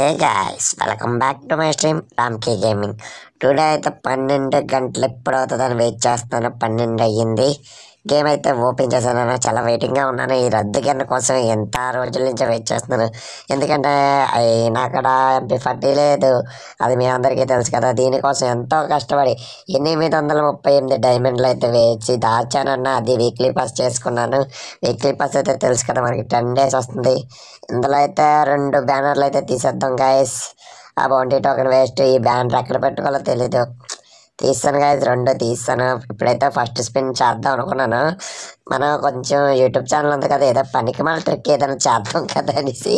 hey guys welcome back to my stream Ramke gaming today అయితే పన్నెండు గంటలు ఎప్పుడు వెయిట్ చేస్తున్నాను పన్నెండు అయ్యింది గేమ్ అయితే ఓపెన్ చేశాను చాలా వెయిటింగ్గా ఉన్నాను ఈ రద్దు గన్ కోసం ఎంత రోజుల నుంచి వెయిట్ చేస్తున్నాను ఎందుకంటే నాకడ ఎంపీ ఫార్టీ లేదు అది మీ అందరికీ తెలుసు కదా దీనికోసం ఎంతో కష్టపడి ఎనిమిది వందల ముప్పై ఎనిమిది డైమండ్లు అయితే వేచి దాచానన్న అది వీక్లీ పాస్ చేసుకున్నాను వీక్లీ పాస్ అయితే తెలుసు కదా మనకి టెన్ డేస్ వస్తుంది ఇందులో అయితే రెండు బ్యానర్లు అయితే తీసేద్దాం గాయస్ ఆ బౌండరీ టోకెన్ వేస్ట్ ఈ బ్యానర్ ఎక్కడ పెట్టుకోవాలో తెలీదు తీస్తాను కాదు రెండు తీస్తాను ఇప్పుడైతే ఫస్ట్ స్పిన్ చేద్దాం అనుకున్నాను మనం కొంచెం యూట్యూబ్ ఛానల్ ఉంది కదా ఏదో పనికి ట్రిక్ ఏదైనా చేద్దాం కదా అనేసి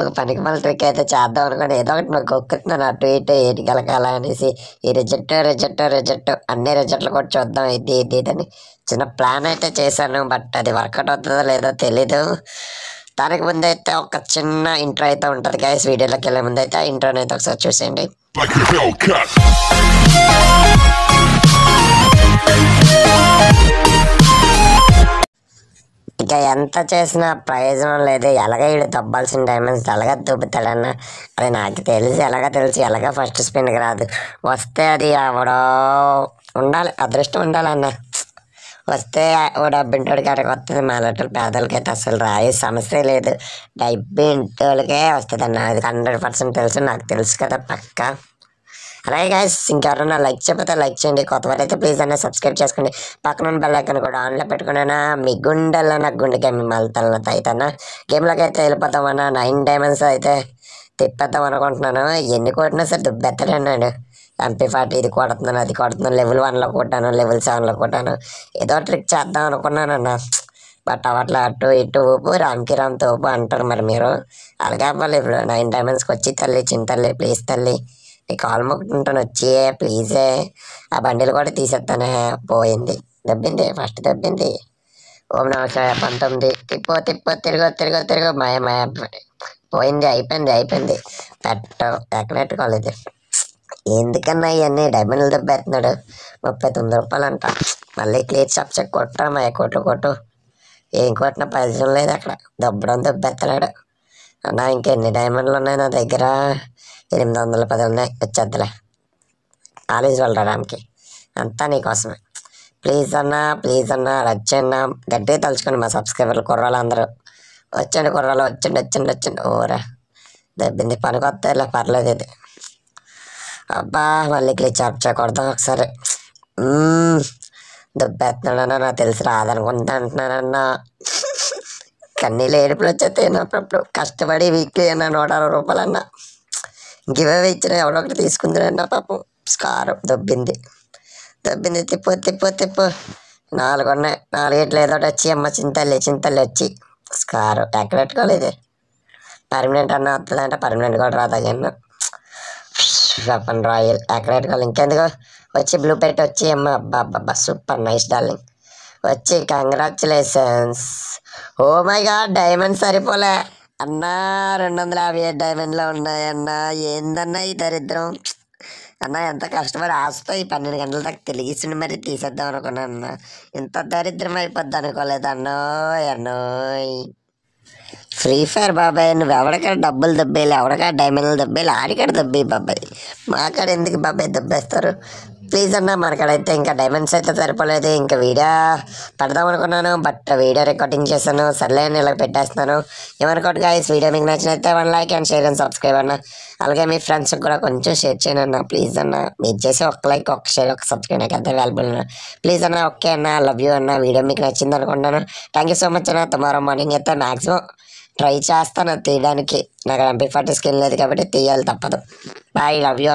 ఒక పనికి ట్రిక్ అయితే చేద్దాం అనుకోండి ఏదో ఒకటి నాకు ఒక్కుతున్నాను అటు ఇటు ఏటి కలగాల అనేసి ఈ రిజెక్ట్ రిజెక్ట్ రిజెక్ట్ అన్ని రిజెక్ట్లు కూడా చూద్దాం ఇది ఇది అని చిన్న ప్లాన్ అయితే చేశాను బట్ అది వర్కౌట్ అవుతుందో లేదో తెలీదు దానికి ముందు అయితే ఒక చిన్న ఇంట్రో అయితే ఉంటుంది గైస్ వీడియోలోకి వెళ్ళే ముందు అయితే ఆ అయితే ఒకసారి చూసేయండి ఇంకా ఎంత చేసినా ప్రయోజనం లేదు ఎలాగ వీడు దబ్బాల్సిన డైమండ్స్ ఎలాగ దుబ్బుతాడన్నా అది నాకు తెలిసి ఎలాగ తెలిసి ఎలాగ ఫస్ట్ స్పిన్కి రాదు వస్తే అది ఎవడో ఉండాలి అదృష్టం ఉండాలన్న వస్తే ఓ డబ్బింటోడికి అక్కడికి వస్తుంది మాలటోళ్ళు పేదలకి అయితే అసలు రాయి సమస్య లేదు డబ్బింటోళ్ళకే వస్తుంది అన్న అది హండ్రెడ్ పర్సెంట్ తెలుసు నాకు తెలుసు కదా పక్కా అలాగే గాయస్ ఇంకెవరైనా లైక్ చెప్పితే లైక్ చేయండి కొత్తవారైతే ప్లీజ్ అన్న సబ్స్క్రైబ్ చేసుకోండి పక్కన ఉన్న ఐకన్ కూడా ఆన్లో పెట్టుకున్నా మీ గుండెల్లో నాకు గుండెకే మిమ్మల్ని తల్లతో అవుతానా గేమ్లోకి అయితే వెళ్ళిపోతామన్నా నైన్ డైమండ్స్ అయితే తిప్పేద్దాం అనుకుంటున్నాను ఎన్ని కొట్టినా సరే నేను ఎంపీ ఫార్టీ ఇది కొడుతున్నాను అది కొడుతున్నాను లెవెల్ వన్లో కొట్టాను లెవెల్ సెవెన్లో కొట్టాను ఏదో ట్రిక్ చేద్దాం అనుకున్నానన్న బట్ అవట్లా అటు ఇటు ఊపు రామ్కి రామ్ తోపు అంటారు మరి మీరు అలాగే అవ్వాలి ఇప్పుడు నైన్ డైమండ్స్కి వచ్చి తల్లి చిన్న తల్లి ప్లీజ్ తల్లి ఈ కాలు మొక్కుకుంటాను వచ్చి ప్లీజే ఆ బండిలు కూడా తీసేస్తానే పోయింది దెబ్బింది ఫస్ట్ దబ్బింది ఓం నమస్కారం పంతొమ్మిది తిప్పో తిప్పో తిరుగు తిరుగు తిరుగు మాయ మాయ పోయింది అయిపోయింది అయిపోయింది పెట్టం పెట్టుకోలేదు ఎందుకన్నా ఇవన్నీ డైమండ్లు దెబ్బేస్తున్నాడు ముప్పై తొమ్మిది రూపాయలు అంట మళ్ళీ క్లీర్ చప్చ కొట్టరా మాయ కొట్టు కొట్టు ఏం కొట్టినా పరిచయం లేదు అక్కడ దబ్బడం దెబ్బెత్తలేడు అన్నా ఇంకెన్ని డైమండ్లు ఉన్నాయి నా దగ్గర ఎనిమిది వందల పది ఉన్నాయి వచ్చేద్దులే కాలేజీ వెళ్ళడానికి అంతా నీకోసమే ప్లీజ్ అన్నా ప్లీజ్ అన్నా రచ్చన్న గడ్డే తలుచుకోండి మా సబ్స్క్రైబర్లు కుర్రాలు అందరూ వచ్చండి కుర్రాలు వచ్చండి వచ్చండి వచ్చండి ఓరా దెబ్బింది ఇలా పర్లేదు ఇది అబ్బా మళ్ళీ క్లిచ్ ఆఫ్ చేయకూడదు ఒకసారి దుబ్బేస్తున్నాడన్నా నాకు తెలిసి రాదనుకుంటా అంటున్నానన్నా కన్నీళ్ళు ఏడుపులు వచ్చేస్తే కష్టపడి వీక్లీ అన్న నూట అరవై రూపాయలన్నా గివ్ అవే ఇచ్చిన ఎవడో ఒకటి తీసుకుందిరా పాపం స్కార్ దొబ్బింది దొబ్బింది తిప్పు తిప్పు తిప్పు నాలుగు ఉన్నాయి నాలుగేట్లు ఏదో ఒకటి వచ్చి అమ్మ చింతల్లి చింతల్లి వచ్చి స్కారు ఎక్కడ ఇది పర్మనెంట్ అన్న వస్తుందంటే పర్మనెంట్ కూడా అన్న వెపన్ రాయల్ ఎక్కడ పెట్టుకోవాలి ఇంకెందుకు వచ్చి బ్లూ పెట్ వచ్చి అమ్మ అబ్బా అబ్బా సూపర్ నైస్ డార్లింగ్ వచ్చి congratulations oh my god diamond సరిపోలే అన్నా రెండు వందల యాభై ఏడు డైమండ్లో ఉన్నాయన్నా ఏందన్నా ఈ దరిద్రం అన్నా ఎంత కష్టపడి ఆశతో ఈ పన్నెండు గంటల దాకా తెలిగిసిండి మరి తీసేద్దాం అనుకున్నా అన్న ఇంత దరిద్రం అయిపోద్ది అనుకోలేదు అన్నోయ్ అన్నోయ్ ఫ్రీ ఫైర్ బాబాయ్ నువ్వు ఎవడికాడ డబ్బులు దెబ్బేయాలి ఎవడికాడ డైమండ్లు దెబ్బేయాలి ఆడికాడ దెబ్బే బాబాయ్ మాకాడ ఎందుకు బాబాయ్ దెబ్బేస్తారు ప్లీజ్ అన్న మనకడైతే ఇంకా డైమండ్స్ అయితే సరిపోలేదు ఇంకా వీడియో పెడదాం అనుకున్నాను బట్ వీడియో రికార్డింగ్ చేశాను సర్లే అని ఇలా పెట్టేస్తున్నాను ఏమనుకోండి గాయస్ వీడియో మీకు నచ్చినైతే one like and share and subscribe అన్న అలాగే మీ ఫ్రెండ్స్కి కూడా కొంచెం షేర్ చేయండి అన్న ప్లీజ్ అన్న మీరు చేసి ఒక లైక్ ఒక షేర్ ఒక సబ్స్క్రైబ్ నాకు అంత అవైలబుల్ అన్న ప్లీజ్ అన్న ఓకే అన్న లవ్ యూ అన్న వీడియో మీకు నచ్చింది అనుకుంటున్నాను థ్యాంక్ యూ సో మచ్ అన్న టుమారో మార్నింగ్ అయితే మ్యాక్సిమం ట్రై చేస్తాను తీయడానికి నాకు ఎంపీ ఫార్టీ స్కిన్ లేదు కాబట్టి తీయాలి తప్పదు బాయ్ లవ్ యూ